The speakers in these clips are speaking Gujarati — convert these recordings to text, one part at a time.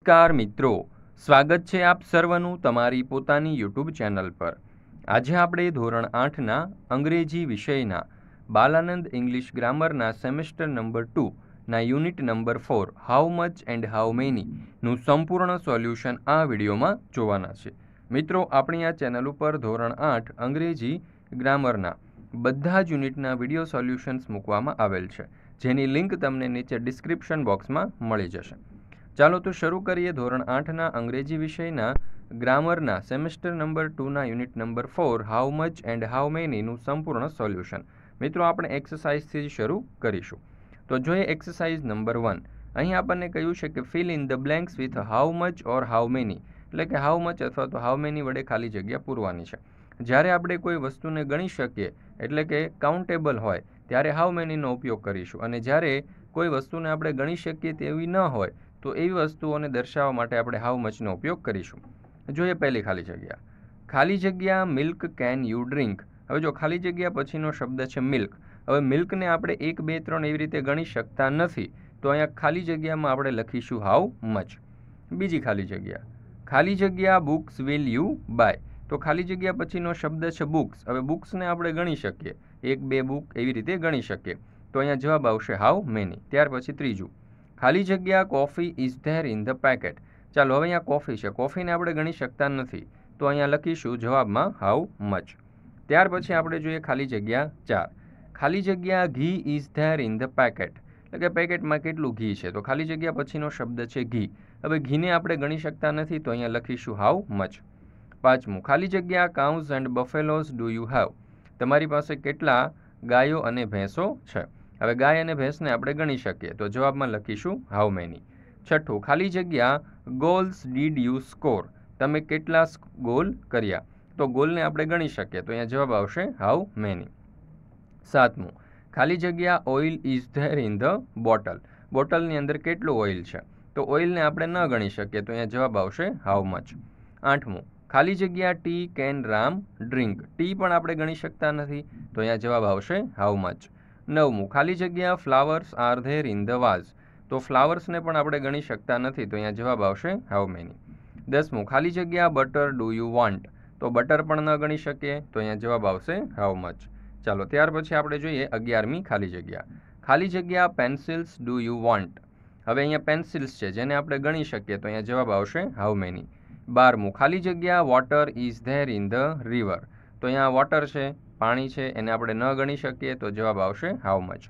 નમસ્કાર મિત્રો સ્વાગત છે આપ સર્વનું તમારી પોતાની યુટ્યુબ ચેનલ પર આજે આપણે ધોરણ આઠના અંગ્રેજી વિષયના બાલાનંદ ઇંગ્લિશ ગ્રામરના સેમેસ્ટર નંબર ટુના unit number four how much and how મેનીનું સંપૂર્ણ સોલ્યુશન આ વિડીયોમાં જોવાના છે મિત્રો આપણી આ ચેનલ ઉપર ધોરણ આઠ અંગ્રેજી ગ્રામરના બધા જ યુનિટના વિડીયો સોલ્યુશન્સ મૂકવામાં આવેલ છે જેની લિંક તમને નીચે ડિસ્ક્રિપ્શન બોક્સમાં મળી જશે ચાલો તો શરૂ કરીએ ધોરણ આઠના અંગ્રેજી વિષયના ગ્રામરના સેમેસ્ટર નંબર ટુના unit number four how much and how મેનીનું સંપૂર્ણ સોલ્યુશન મિત્રો આપણે એક્સરસાઇઝથી જ શરૂ કરીશું તો જોઈએ એક્સરસાઇઝ નંબર વન અહીં આપણને કહ્યું છે કે fill in the blanks with how much or how many એટલે કે હાઉ મચ અથવા તો હાઉ મેની વડે ખાલી જગ્યા પૂરવાની છે જ્યારે આપણે કોઈ વસ્તુને ગણી શકીએ એટલે કે કાઉન્ટેબલ હોય ત્યારે હાઉ મેનીનો ઉપયોગ કરીશું અને જ્યારે કોઈ વસ્તુને આપણે ગણી શકીએ તેવી ન હોય તો એવી વસ્તુઓને દર્શાવવા માટે આપણે હાવ મચનો ઉપયોગ કરીશું જોઈએ પહેલી ખાલી જગ્યા ખાલી જગ્યા મિલ્ક કેન યુ ડ્રિંક હવે જો ખાલી જગ્યા પછીનો શબ્દ છે મિલ્ક હવે મિલ્કને આપણે એક બે ત્રણ એવી રીતે ગણી શકતા નથી તો અહીંયા ખાલી જગ્યામાં આપણે લખીશું હાઉ મચ બીજી ખાલી જગ્યા ખાલી જગ્યા બુક્સ વિલ યુ બાય તો ખાલી જગ્યા પછીનો શબ્દ છે બુક્સ હવે બુક્સને આપણે ગણી શકીએ એક બે બુક એવી રીતે ગણી શકીએ તો અહીંયા જવાબ આવશે હાઉ મેની ત્યાર પછી ત્રીજું ખાલી જગ્યા coffee is there in the packet ચાલો હવે અહીંયા કોફી છે કોફીને આપણે ગણી શકતા નથી તો અહીંયા લખીશું જવાબમાં હાઉ મચ ત્યાર પછી આપણે જોઈએ ખાલી જગ્યા ચાર ખાલી જગ્યા ghee is there in the packet એટલે કે પેકેટમાં કેટલું ઘી છે તો ખાલી જગ્યા પછીનો શબ્દ છે ઘી હવે ઘીને આપણે ગણી શકતા નથી તો અહીંયા લખીશું હાઉ મચ પાંચમું ખાલી જગ્યા cows and buffaloes do you have તમારી પાસે કેટલા ગાયો અને ભેંસો છે હવે ગાય અને ભેંસને આપણે ગણી શકીએ તો જવાબમાં લખીશું હાઉ મેની છઠ્ઠું ખાલી જગ્યા ગોલ્સ ડીડ યુ સ્કોર તમે કેટલા ગોલ કર્યા તો ગોલને આપણે ગણી શકીએ તો અહીંયા જવાબ આવશે હાઉ મેની સાતમું ખાલી જગ્યા oil is there in the bottle બોટલની અંદર કેટલું ઓઇલ છે તો ઓઇલને આપણે ન ગણી શકીએ તો અહીંયા જવાબ આવશે હાઉ મચ આઠમું ખાલી જગ્યા tea can Ram drink tea પણ આપણે ગણી શકતા નથી તો અહીંયા જવાબ આવશે હાઉ મચ નવમું ખાલી જગ્યા flowers are there in the vase તો ફ્લાવર્સને પણ આપણે ગણી શકતા નથી તો અહીંયા જવાબ આવશે હાઉ મેની દસમું ખાલી જગ્યા બટર ડુ યુ વોન્ટ તો બટર પણ ન ગણી શકીએ તો અહીંયા જવાબ આવશે હાઉ મચ ચાલો ત્યાર પછી આપણે જોઈએ અગિયારમી ખાલી જગ્યા ખાલી જગ્યા પેન્સિલ્સ ડુ યુ વોન્ટ હવે અહીંયા પેન્સિલ્સ છે જેને આપણે ગણી શકીએ તો અહીંયા જવાબ આવશે હાઉ મેની બારમું ખાલી જગ્યા water is there in the river તો અહીંયા વોટર છે પાણી છે એને આપણે ન ગણી શકીએ તો જવાબ આવશે હાઉ મચ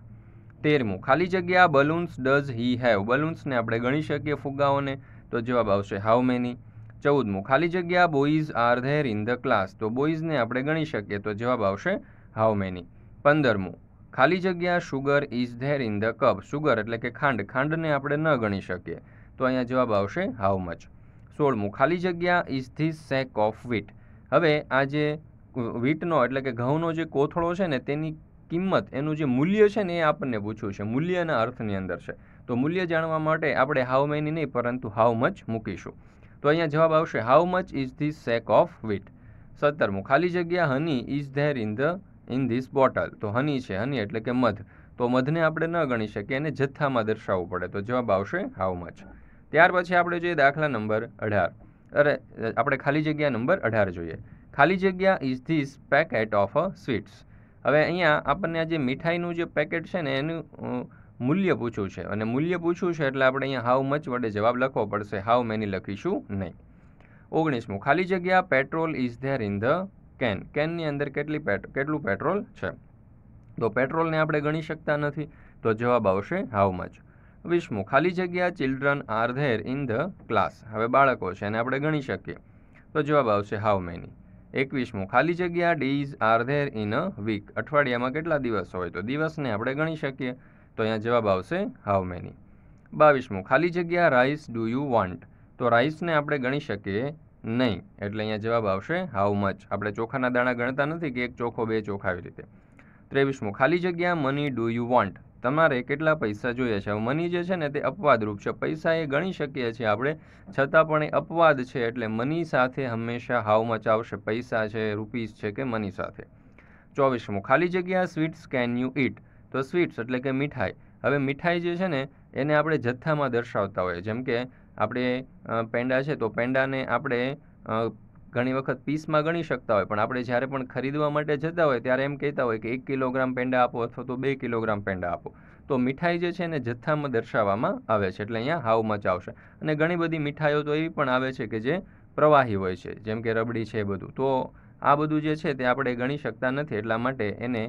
તેરમું ખાલી જગ્યા બલૂન્સ ડઝ હી હેવ બલૂન્સને આપણે ગણી શકીએ ફુગ્ગાઓને તો જવાબ આવશે હાઉ મેની ચૌદમું ખાલી જગ્યા boys are there in the class તો બોઇઝને આપણે ગણી શકીએ તો જવાબ આવશે હાઉ મેની પંદરમું ખાલી જગ્યા sugar is there in the cup sugar એટલે કે ખાંડ ખાંડને આપણે ન ગણી શકીએ તો અહીંયા જવાબ આવશે હાઉ મચ સોળમું ખાલી જગ્યા is this sack of wheat હવે આ જે વીટનો એટલે કે ઘઉંનો જે કોથળો છે ને તેની કિંમત એનું જે મૂલ્ય છે ને એ આપણને પૂછ્યું છે મૂલ્યના અર્થની અંદર છે તો મૂલ્ય જાણવા માટે આપણે હાઉ મેની નહીં પરંતુ હાઉ મચ મૂકીશું તો અહીંયા જવાબ આવશે how much is the sack of wheat સત્તરમું ખાલી જગ્યા honey is there in the in this bottle તો હની છે હની એટલે કે મધ તો મધને આપણે ન ગણી શકીએ એને જથ્થામાં દર્શાવવું પડે તો જવાબ આવશે હાઉ મચ ત્યાર પછી આપણે જોઈએ દાખલા નંબર અઢાર અરે આપણે ખાલી જગ્યા નંબર અઢાર જોઈએ ખાલી જગ્યા is this packet of a sweets હવે અહીંયા આપણને આ જે મીઠાઈનું જે પેકેટ છે ને એનું મૂલ્ય પૂછ્યું છે અને મૂલ્ય પૂછ્યું છે એટલે આપણે અહીંયા હાઉ મચ વડે જવાબ લખવો પડશે હાઉ મેની લખીશું નહીં ઓગણીસમું ખાલી જગ્યા petrol is there in the can કેનની અંદર કેટલી પેટ કેટલું પેટ્રોલ છે તો પેટ્રોલને આપણે ગણી શકતા નથી તો જવાબ આવશે હાઉ મચ વીસમું ખાલી જગ્યા children are there in the class હવે બાળકો છે એને આપણે ગણી શકીએ તો જવાબ આવશે હાઉ મેની એકવીસમું ખાલી જગ્યા days are there in a week અઠવાડિયામાં કેટલા દિવસ હોય તો દિવસને આપણે ગણી શકીએ તો અહીંયા જવાબ આવશે હાઉ મેની બાવીસમું ખાલી જગ્યા રાઈસ ડુ યુ વોન્ટ તો રાઈસને આપણે ગણી શકીએ નહીં એટલે અહીંયા જવાબ આવશે હાઉ મચ આપણે ચોખાના દાણા ગણતા નથી કે એક ચોખો બે ચોખા આવી રીતે ત્રેવીસમું ખાલી જગ્યા મની ડુ યુ વોન્ટ તમારે કેટલા પૈસા જોઈએ છે મની જે છે ને તે અપવાદરૂપ છે પૈસા એ ગણી શકીએ છીએ આપણે છતાં પણ એ અપવાદ છે એટલે મની સાથે હંમેશા હાવ મચાવશે પૈસા છે રૂપીસ છે કે મની સાથે ચોવીસમું ખાલી જગ્યા સ્વીટ્સ કેન યુ ઇટ તો સ્વીટ્સ એટલે કે મીઠાઈ હવે મીઠાઈ જે છે ને એને આપણે જથ્થામાં દર્શાવતા હોઈએ જેમ કે આપણે પેંડા છે તો પેંડાને આપણે ઘણી વખત પીસમાં ગણી શકતા હોય પણ આપણે જ્યારે પણ ખરીદવા માટે જતા હોય ત્યારે એમ કહેતા હોય કે એક કિલોગ્રામ પેંડા આપો અથવા તો બે કિલોગ્રામ પેંડા આપો તો મીઠાઈ જે છે એને જથ્થામાં દર્શાવવામાં આવે છે એટલે અહીંયા હાવ જ આવશે અને ઘણી બધી મીઠાઈઓ તો એવી પણ આવે છે કે જે પ્રવાહી હોય છે જેમ કે રબડી છે એ બધું તો આ બધું જે છે તે આપણે ગણી શકતા નથી એટલા માટે એને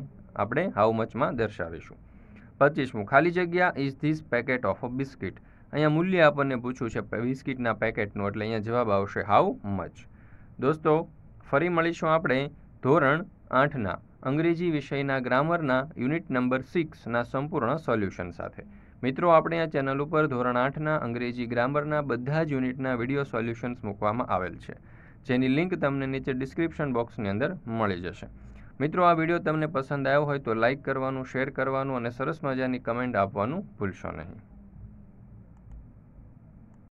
આપણે હાવ મચમાં દર્શાવીશું પચીસમું ખાલી જગ્યા is this packet of a biscuit અહીંયા મૂલ્ય આપણને પૂછ્યું છે બિસ્કીટના પેકેટનું એટલે અહીંયા જવાબ આવશે હાઉ મચ દોસ્તો ફરી મળીશું આપણે ધોરણ આઠના અંગ્રેજી વિષયના ગ્રામરના યુનિટ નંબર સિક્સના સંપૂર્ણ સોલ્યુશન સાથે મિત્રો આપણે આ ચેનલ ઉપર ધોરણ આઠના અંગ્રેજી ગ્રામરના બધા જ યુનિટના વિડીયો સોલ્યુશન્સ મૂકવામાં આવેલ છે જેની લિંક તમને નીચે ડિસ્ક્રિપ્શન બોક્સની અંદર મળી જશે મિત્રો આ વિડીયો તમને પસંદ આવ્યો હોય તો લાઇક કરવાનું શેર કરવાનું અને સરસ મજાની કમેન્ટ આપવાનું ભૂલશો નહીં